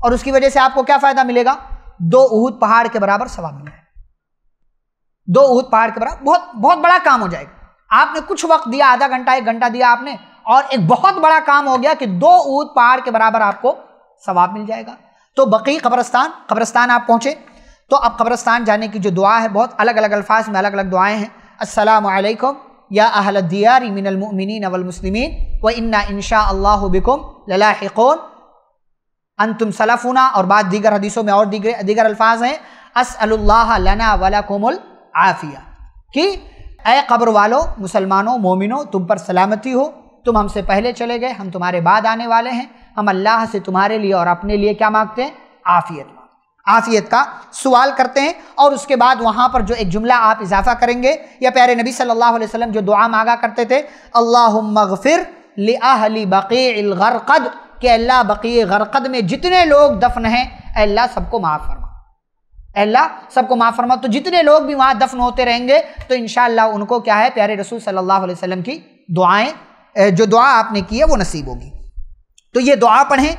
A: और उसकी वजह से आपको क्या फ़ायदा मिलेगा दो उहूद पहाड़ के बराबर सवाब मिलेगा दो उहूद पहाड़ के बराबर बहुत बहुत बड़ा काम हो जाएगा आपने कुछ वक्त दिया आधा घंटा एक घंटा दिया आपने और एक बहुत बड़ा काम हो गया कि दो ऊद पहाड़ के बराबर आपको सवाब मिल जाएगा तो बकी कब्रस्तान कब्रस्तान आप पहुँचे तो अब कब्रस्तान जाने की जो दुआ है बहुत अलग अलग अल्फाज में अलग अलग दुआएँ हैं असलकम या अहल दियार मिनमिन अवलमसलिमिन व इन्ना इनशा अल्लाह बिकुम ललाकोन अंतुम सलाफुना और बाद दीगर हदीसों में और दीगर दीगर अल्फाज हैं असल्ला लना कोमल आफिया कि अब्र कब्र वालों मुसलमानों मोमिनों तुम पर सलामती हो तुम हमसे पहले चले गए हम तुम्हारे बाद आने वाले हैं हम अल्लाह से तुम्हारे लिए और अपने लिए क्या मांगते हैं आफियत आफियत का सवाल करते हैं और उसके बाद वहाँ पर जो एक जुमला आप इजाफा करेंगे या प्यारे नबी सल्लल्लाहु अलैहि वसल्लम जो दुआ मांगा करते थे अल्लाह मगफिर लिअली बकी गरकद अल्लाह बकी गरकद में जितने लोग दफन हैं अल्लाह सबको माफ़ फरमा अल्लाह सबको माफ़ फरमा तो जितने लोग भी वहाँ दफन होते रहेंगे तो इन उनको क्या है प्यारे रसूल सल्लल्लाहु अलैहि वसल्लम की दुआएँ जो दुआ आपने की है वो नसीब होगी तो ये दुआ पढ़ें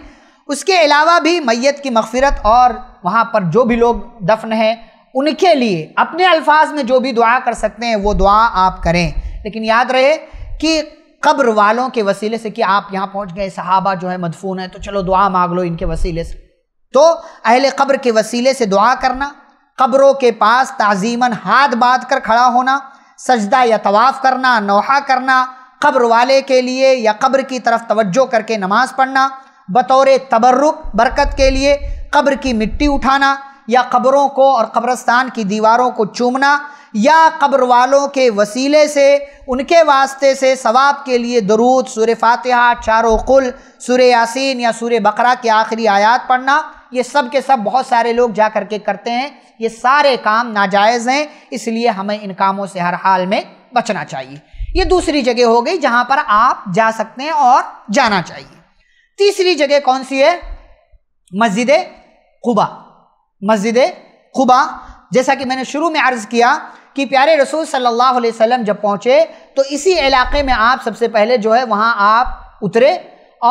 A: उसके अलावा भी मैत की मगफरत और वहाँ पर जो भी लोग दफन हैं उनके लिए अपने अल्फाज में जो भी दुआ कर सकते हैं वो दुआ आप करें लेकिन याद रहे कि कब्र वालों के वसीले से कि आप यहाँ पहुँच गए सहाबा जो है मदफून है तो चलो दुआ मांग लो इनके वसीले से तो अहले कब्र के वसीले से दुआ करना कब्रों के पास ताजीमन हाथ बांध कर खड़ा होना सजदा या तवाफ़ करना नौहा करना कब्र वाले के लिए या कब्र की तरफ तवज्जो करके नमाज पढ़ना बतौर तबर्रुक बरकत के लिए कब्र की मिट्टी उठाना या कब्रों को और कब्रस्तान की दीवारों को चूमना या कब्र वालों के वसीले से उनके वास्ते से सवाब के लिए दरूद सूर फातिहा चारों कुल सूर यासीन या सूर बकरा की आखिरी आयात पढ़ना ये सब के सब बहुत सारे लोग जा कर के करते हैं ये सारे काम नाजायज़ हैं इसलिए हमें इन कामों से हर हाल में बचना चाहिए ये दूसरी जगह हो गई जहां पर आप जा सकते हैं और जाना चाहिए तीसरी जगह कौन सी है मस्जिद खुबा मस्जिद खुबा जैसा कि मैंने शुरू में अर्ज़ किया कि प्यारे रसूल सल्लल्लाहु अलैहि वसल्लम जब पहुंचे तो इसी इलाके में आप सबसे पहले जो है वहाँ आप उतरे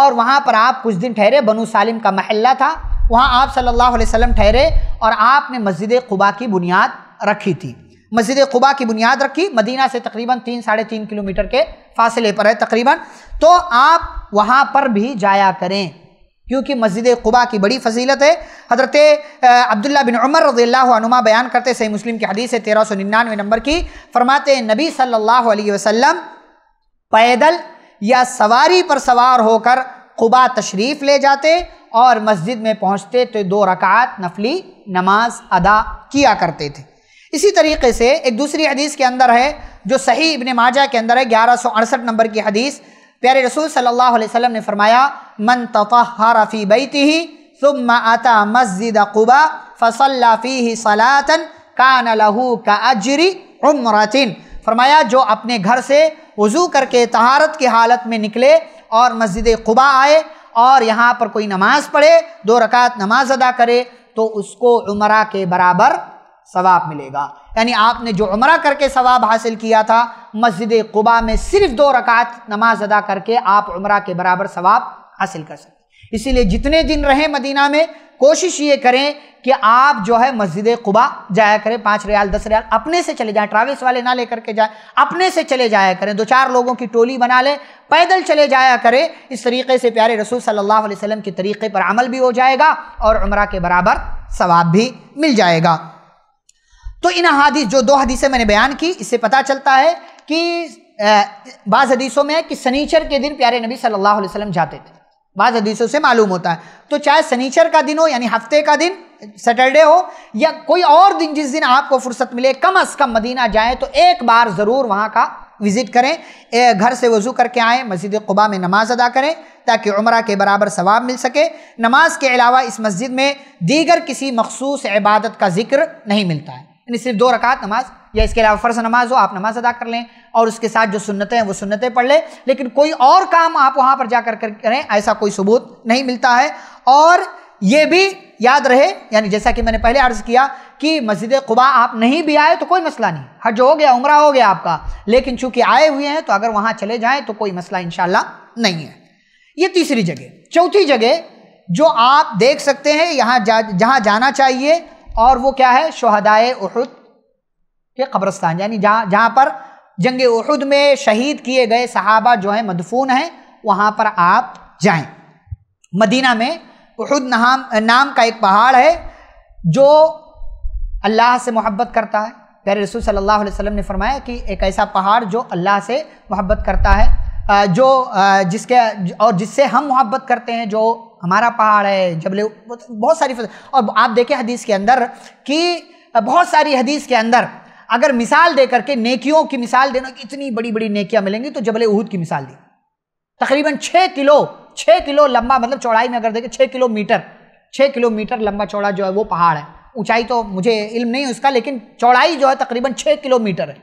A: और वहाँ पर आप कुछ दिन ठहरे बनू सालिम का महल्ला था वहाँ आप सल्लल्लाहु अलैहि वसल्लम ठहरे और आपने मस्जिद खुबा की बुनियाद रखी थी मस्जिद कुबा की बुनियाद रखी मदीना से तकरीबन तीन साढ़े तीन किलोमीटर के फ़ासिले पर है तकरीबन तो आप वहाँ पर भी जाया करें क्योंकि मस्जिद कुबा की बड़ी फजीलत है हज़रत अब्दुल्ला बिन उमर रजील्लामा बयान करते सही मुस्लिम की हदीस है तेरह सौ निन्यानवे नंबर की फरमाते नबी सल्लल्लाहु अलैहि वसल्लम पैदल या सवारी पर सवार होकर कुबा तशरीफ़ ले जाते और मस्जिद में पहुँचते तो दो रकात नफली नमाज अदा किया करते थे इसी तरीके से एक दूसरी हदीस के अंदर है जो सही इबन माजा के अंदर है ग्यारह नंबर की हदीस प्यारे रसूल सल्लल्लाहु अलैहि वसल्लम ने फरमाया मन तफ़ारा फ़ी बैती ही तुम आता मस्जिद कुबा फसल्लाफ़ी ही सलातन कान लहू का अजरी उम्रतिन फरमाया जो अपने घर से वज़ू करके तहारत की हालत में निकले और मस्जिद कुबा आए और यहाँ पर कोई नमाज़ पढ़े दो रकात नमाज अदा करे तो उसको उम्र के बराबर सवाब मिलेगा यानी आपने जो उम्र करके सवाब हासिल किया था मस्जिद कुबा में सिर्फ दो रकात नमाज अदा करके आप उम्र के बराबर सवाब हासिल कर सकते इसीलिए जितने दिन रहें मदीना में कोशिश ये करें कि आप जो है मस्जिद कुबा जाया करें पाँच रियाल दस रियाल अपने से चले जाएं ट्रैवल्स वाले ना लेकर के जाएं अपने से चले जाया करें दो चार लोगों की टोली बना लें पैदल चले जाया करें इस तरीके से प्यारे रसूल सल्लल्लाहु अलैहि वसल्लम के तरीक़े पर अमल भी हो जाएगा और उम्र के बराबर सवाब भी मिल जाएगा तो इन हदीस जो दो हदीसें मैंने बयान की इससे पता चलता है कि बाज़ हदीसों में है कि सनीचर के दिन प्यारे नबी सल्लल्लाहु अलैहि वसल्लम जाते थे बाज़ हदीसों से मालूम होता है तो चाहे सनीचर का दिन हो यानी हफ्ते का दिन सैटरडे हो या कोई और दिन जिस दिन आपको फुर्सत मिले कम अज़ कम मदीना जाएँ तो एक बार ज़रूर वहाँ का विज़िट करें घर से वज़ू करके आएँ मस्जिद कुबा में नमाज़ अदा करें ताकि उम्र के बराबर सवाब मिल सके नमाज के अलावा इस मस्जिद में दीगर किसी मखसूस इबादत का जिक्र नहीं मिलता है यानी सिर्फ दो रकात नमाज या इसके अलावा फ़र्ज नमाज हो आप नमाज अदा कर लें और उसके साथ जो सुन्नतें हैं वो सुन्नतें पढ़ लें लेकिन कोई और काम आप वहाँ पर जाकर कर करें ऐसा कोई सबूत नहीं मिलता है और ये भी याद रहे यानी जैसा कि मैंने पहले अर्ज़ किया कि मस्जिद कुबा आप नहीं भी आए तो कोई मसला नहीं हज हो गया उम्र हो गया आपका लेकिन चूंकि आए हुए हैं तो अगर वहाँ चले जाएँ तो कोई मसला इन नहीं है ये तीसरी जगह चौथी जगह जो आप देख सकते हैं यहाँ जा जहाँ जाना चाहिए और वो क्या है शहदाए उहद के कब्रस्तान यानी जहाँ जहाँ पर जंग उहद में शहीद किए गए सहाबा जो हैं मदफून हैं वहाँ पर आप जाएं मदीना में उहद नाम नाम का एक पहाड़ है जो अल्लाह से मोहब्बत करता है प्यारे रसूल सल्लल्लाहु अलैहि वसल्लम ने फरमाया कि एक ऐसा पहाड़ जो अल्लाह से मोहब्बत करता है जो जिसके और जिससे हम मोहब्बत करते हैं जो हमारा पहाड़ है जबले तो बहुत सारी फसल और आप देखें हदीस के अंदर कि बहुत सारी हदीस के अंदर अगर मिसाल दे करके नेकियों की मिसाल देना कि इतनी बड़ी बड़ी नेकियां मिलेंगी तो जबले उहूद की मिसाल दी तकरीबन छः किलो छः किलो लंबा मतलब चौड़ाई में अगर देखें छः किलोमीटर छः किलोमीटर लंबा चौड़ा जो है वो पहाड़ है ऊंचाई तो मुझे इल्म नहीं है उसका लेकिन चौड़ाई जो है तकरीबन छः किलोमीटर है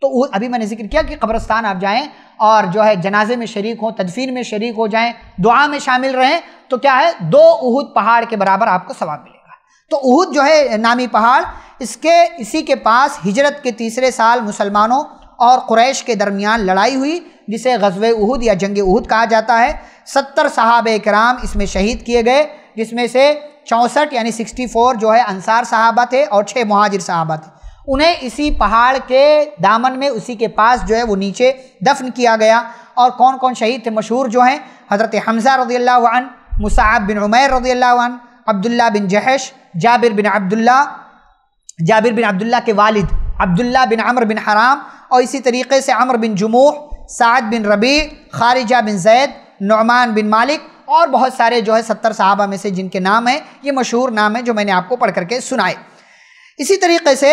A: तो अभी मैंने जिक्र किया कि कब्रस्तान आप जाएं और जो है जनाजे में शरीक हो तदफीन में शरीक हो जाएं दुआ में शामिल रहें तो क्या है दो उहद पहाड़ के बराबर आपको सवाब मिलेगा तो उहद जो है नामी पहाड़ इसके इसी के पास हिजरत के तीसरे साल मुसलमानों और कुरैश के दरमियान लड़ाई हुई जिसे गजवे उहद या जंग उहद कहा जाता है सत्तर साहब कराम इसमें शहीद किए गए जिसमें से चौंसठ यानी सिक्सटी फोर जो है अंसार साहबा थे और छः महाजिर साहबा थे उन्हें इसी पहाड़ के दामन में उसी के पास जो है वो नीचे दफन किया गया और कौन कौन शहीद थे मशहूर जो हैं हज़रत हमजा रज़ी अल्लाहन मुसाब बिन उमैर रज़ी अल्लाहन अब्दुल्ला बिन जहश जाबिर बिन अब्दुल्ला जाबिर बिन अब्दुल्ला के वालिद अब्दुल्ला बिन अमर बिन हराम और इसी तरीके से अमर बिन जमूह साद बिन रबी खारिजा बिन जैद नौमान बिन मालिक और बहुत सारे जो है सत्तर साहबा में से जिनके नाम हैं ये मशहूर नाम है जो मैंने आपको पढ़ करके सुनाए इसी तरीके से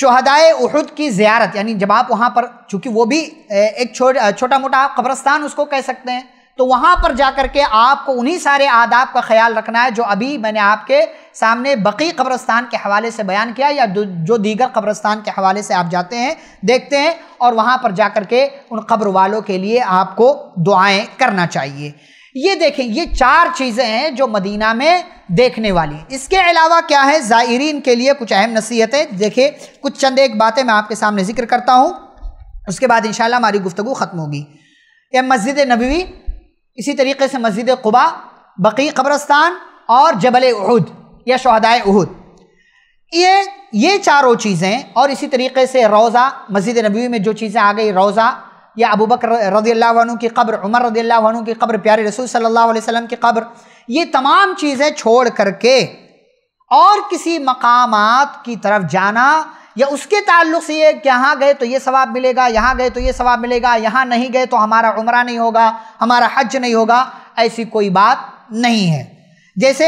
A: शहदाय उहद की ज़्यारत यानी जब आप वहाँ पर चूँकि वो भी एक छो, छोटा मोटा कब्रस्तान उसको कह सकते हैं तो वहाँ पर जा कर के आपको उन्हीं सारे आदाब का ख्याल रखना है जो अभी मैंने आपके सामने बकी कब्रस्तान के हवाले से बयान किया या जो दीगर कब्रस्तान के हवाले से आप जाते हैं देखते हैं और वहाँ पर जा कर के उन कब्र वालों के लिए आपको दुआएँ करना चाहिए ये देखें ये चार चीज़ें हैं जो मदीना में देखने वाली हैं इसके अलावा क्या है ज़ायरीन के लिए कुछ अहम नसीहतें देखिए कुछ चंद एक बातें मैं आपके सामने जिक्र करता हूँ उसके बाद इन हमारी गुफ्तु ख़त्म होगी यह मस्जिद नबवी इसी तरीके से मस्जिद कुबा बकी कब्रस्तान और जबल उहद या शहदाय उहद ये ये चारों चीज़ें और इसी तरीके से रोज़ा मस्जिद नबी में जो चीज़ें आ गई रोज़ा या अबू बकर रजी अल्लाह की कब्र उमर रजी अल्लाह की कब्र प्यारे रसूल सल्लल्लाहु अलैहि वसल्लम की कब्र ये तमाम चीज़ें छोड़ करके और किसी मकाम की तरफ जाना या उसके ताल्लुक से ये कि यहाँ गए तो ये सवाब मिलेगा यहाँ गए तो ये सवाब मिलेगा यहाँ नहीं गए तो हमारा उम्र नहीं होगा हमारा हज नहीं होगा ऐसी कोई बात नहीं है जैसे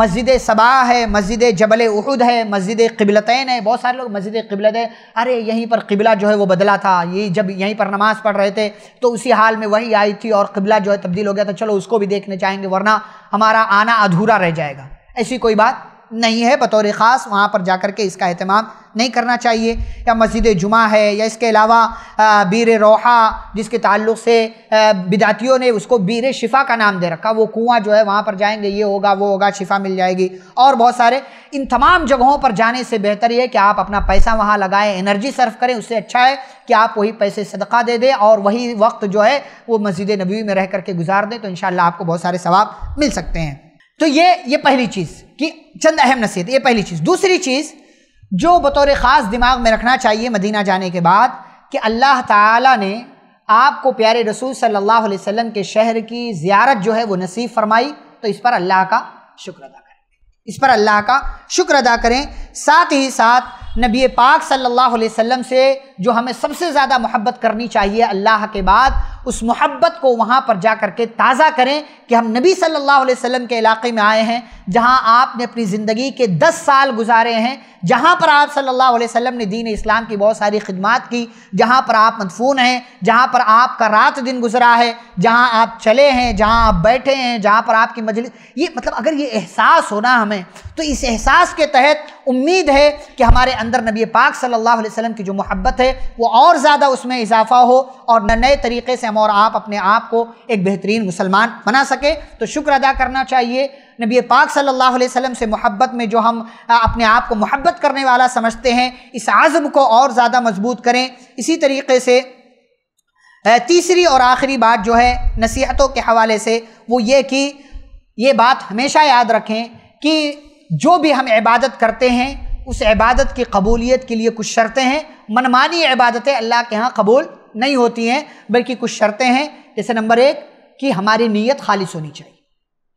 A: मस्जिद सबा है मस्जिद जबल उहद है मस्जिद कबलतैन है बहुत सारे लोग मस्जिद कबलत है अरे यहीं पर कबला जो है वो बदला था ये जब यहीं पर नमाज़ पढ़ रहे थे तो उसी हाल में वही आई थी और कबला जो है तब्दील हो गया था चलो उसको भी देखने चाहेंगे वरना हमारा आना अधूरा रह जाएगा ऐसी कोई बात नहीं है बतौर ख़ास वहाँ पर कर के इसका अहतमाम नहीं करना चाहिए या मस्जिद जुमा है या इसके अलावा बीर रोहा जिसके ताल्लुक से बिदातियों ने उसको बीर शिफा का नाम दे रखा वो कुआं जो है वहाँ पर जाएंगे ये होगा वो होगा शिफा मिल जाएगी और बहुत सारे इन तमाम जगहों पर जाने से बेहतर ये कि आप अपना पैसा वहाँ लगाएं एनर्जी सर्व करें उससे अच्छा है कि आप वही पैसे सदका दे दें और वही वक्त जो है वो मस्जिद नबी में रह करके गुजार दें तो इन आपको बहुत सारे सवाब मिल सकते हैं तो ये ये पहली चीज़ कि चंद अहम नसीहत ये पहली चीज़ दूसरी चीज़ जो बतौर ख़ास दिमाग में रखना चाहिए मदीना जाने के बाद कि अल्लाह ताला ने आपको प्यारे रसूल सल्लल्लाहु अलैहि वसल्लम के शहर की ज़ियारत जो है वो नसीब फरमाई तो इस पर अल्लाह का शुक्र अदा करें इस पर अल्लाह का शुक्र अदा करें साथ ही साथ नबी पाक सल्लल्लाहु अलैहि वसल्लम से जो हमें सबसे ज़्यादा मोहब्बत करनी चाहिए अल्लाह के बाद उस मोहब्बत को वहाँ पर जा कर के ताज़ा करें कि हम नबी सल्लल्लाहु अलैहि वसल्लम के इलाके में आए हैं जहाँ आपने अपनी ज़िंदगी के दस साल गुजारे हैं जहाँ पर आप सल्लल्लाहु अलैहि वसल्लम ने दीन इस्लाम की बहुत सारी खिदमत की जहाँ पर आप मदफून हैं जहाँ पर आपका रात दिन गुजरा है जहाँ आप चले हैं जहाँ आप बैठे हैं जहाँ पर आपकी मजलिस ये मतलब अगर ये एहसास होना हमें तो इस एहसास के तहत उम्मीद है कि हमारे अंदर नबी पाक सल्लल्लाहु अलैहि वसल्लम की जो मोहब्बत है वो और ज़्यादा उसमें इजाफा हो और नए तरीके से हम और आप अपने आप को एक बेहतरीन मुसलमान बना सके तो शुक्र अदा करना चाहिए नबी पाक सल्लल्लाहु अलैहि वसल्लम से मोहब्बत में जो हम अपने आप को मोहब्बत करने वाला समझते हैं इस आज़म को और ज़्यादा मजबूत करें इसी तरीके से तीसरी और आखिरी बात जो है नसीहतों के हवाले से वो ये कि ये बात हमेशा याद रखें कि जो भी हम इबादत करते हैं उस इबादत की कबूलियत के लिए कुछ शर्तें हैं मनमानी इबादतें अल्लाह के यहाँ कबूल नहीं होती हैं बल्कि कुछ शर्तें हैं जैसे नंबर एक कि हमारी नीयत खालिश होनी चाहिए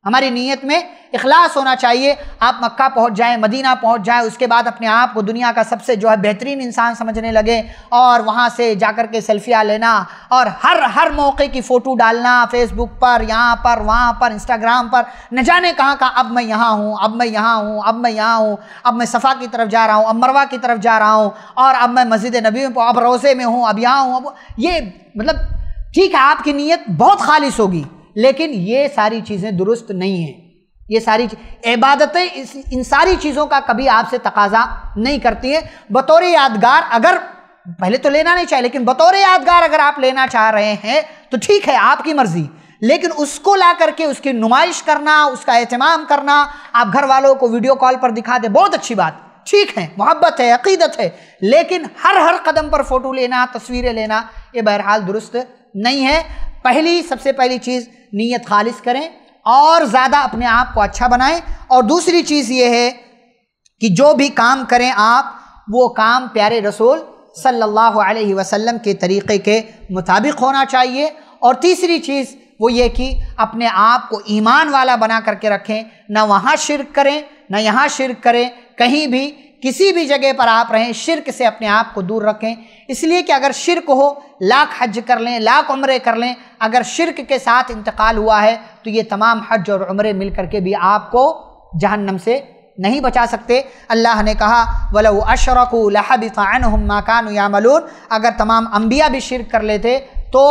A: हमारी नीयत में इखलास होना चाहिए आप मक्का पहुंच जाएं मदीना पहुंच जाएं उसके बाद अपने आप को दुनिया का सबसे जो है बेहतरीन इंसान समझने लगे और वहां से जाकर के सेल्फियाँ लेना और हर हर मौके की फ़ोटो डालना फेसबुक पर यहाँ पर वहाँ पर इंस्टाग्राम पर न जाने कहाँ कहाँ अब मैं यहाँ हूँ अब मैं यहाँ हूँ अब मैं यहाँ हूँ अब मैं सफ़ा की तरफ जा रहा हूँ अब मरवा की तरफ जा रहा हूँ और अब मैं मस्जिद नबी में अब रोज़े में हूँ अब यहाँ हूँ अब ये मतलब ठीक है आपकी नीयत बहुत खालिश होगी लेकिन ये सारी चीज़ें दुरुस्त नहीं हैं ये सारी इबादतें इस इन सारी चीज़ों का कभी आपसे तकाजा नहीं करती हैं बतौर यादगार अगर पहले तो लेना नहीं चाहिए लेकिन बतौर यादगार अगर आप लेना चाह रहे हैं तो ठीक है आपकी मर्ज़ी लेकिन उसको ला करके उसकी नुमाइश करना उसका एहतमाम करना आप घर वालों को वीडियो कॉल पर दिखा दे बहुत अच्छी बात ठीक है मोहब्बत है अकीदत है लेकिन हर हर कदम पर फ़ोटो लेना तस्वीरें लेना ये बहरहाल दुरुस्त नहीं है पहली सबसे पहली चीज़ नीयत खालिश करें और ज़्यादा अपने आप को अच्छा बनाएं और दूसरी चीज़ ये है कि जो भी काम करें आप वो काम प्यारे रसूल सल्लल्लाहु अलैहि वसल्लम के तरीक़े के मुताबिक होना चाहिए और तीसरी चीज़ वो ये कि अपने आप को ईमान वाला बना करके रखें ना वहाँ शिरक करें ना यहाँ शिरक करें कहीं भी किसी भी जगह पर आप रहें शिरक से अपने आप को दूर रखें इसलिए कि अगर शिरक हो लाख हज कर लें लाख उम्रे कर लें अगर शिरक के साथ इंतकाल हुआ है तो ये तमाम हज और उम्रे मिल करके भी आपको जहन्नम से नहीं बचा सकते अल्लाह ने कहा वल अशरकू लहबिफ़ान मकान या मलून अगर तमाम अम्बिया भी शिरक कर लेते तो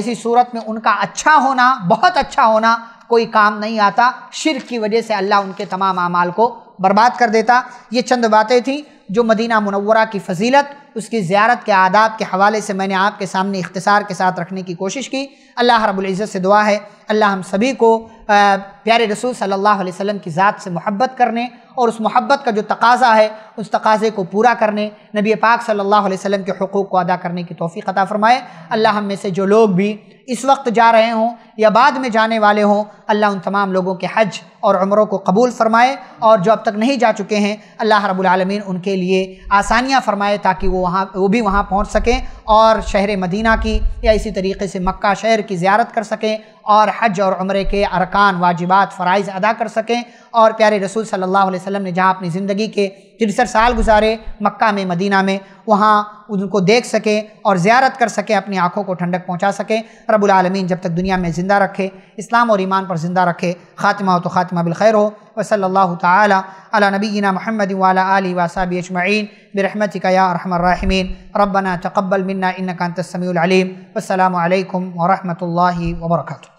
A: ऐसी सूरत में उनका अच्छा होना बहुत अच्छा होना कोई काम नहीं आता शिर की वजह से अल्लाह उनके तमाम अमाल को बर्बाद कर देता ये चंद बातें थी जो मदीना मुनव्वरा की फजीलत उसकी ज़्यारत के आदाब के हवाले से मैंने आपके सामने इख्तसार के साथ रखने की कोशिश की अल्लाह रबुल्ज़त से दुआ है अल्लाह हम सभी को प्यारे रसूल सल्लल्लाहु अलैहि वसल्लम की ज़ात से मोहब्बत करने और उस मोहब्बत का जो तकाज़ा है उस तकाज़े को पूरा करने नबी पाक सल्लल्लाहु अलैहि वसल्लम के हकूक़ को अदा करने की तोफ़ी अता फ़रमाए अल्लाह हम में से जो लोग भी इस वक्त जा रहे हों या बाद में जाने वाले हों अल्लाह उन तमाम लोगों के हज और उम्रों को कबूल फ़रमाए और जो अब तक नहीं जा चुके हैं अल्लाह रबालमीन उनके लिए आसानियाँ फ़रमाए ताकि वो वहाँ वो भी वहाँ पहुँच सकें और शहर मदीना की या इसी तरीके से मक्का शहर की ज़्यारत कर सकें और हज और उम्र के अरकान वाजिबात फ़रज़ अदा कर सकें और प्यारे रसूल सल्लल्लाहु अलैहि वसल्लम ने जहाँ अपनी ज़िंदगी के तिरसठ साल गुजारे मक्का में मदीना में वहाँ उनको देख सकें और ज़्यारत कर सकें अपनी आँखों को ठंडक पहुँचा सकें रबालमीन जब तक दुनिया में ज़िंदा रखे इस्लाम और ईमान पर ज़िंदा रखे ख़ात्मा हो तो ख़ात्मा बिलखैर हो व तला नबीना महमद वाला आली वासाबी अजमैन बरहमत क्या रहमीन रबना तकबल मन्ना इनका तस्मीम वसलम वरहमल वर्का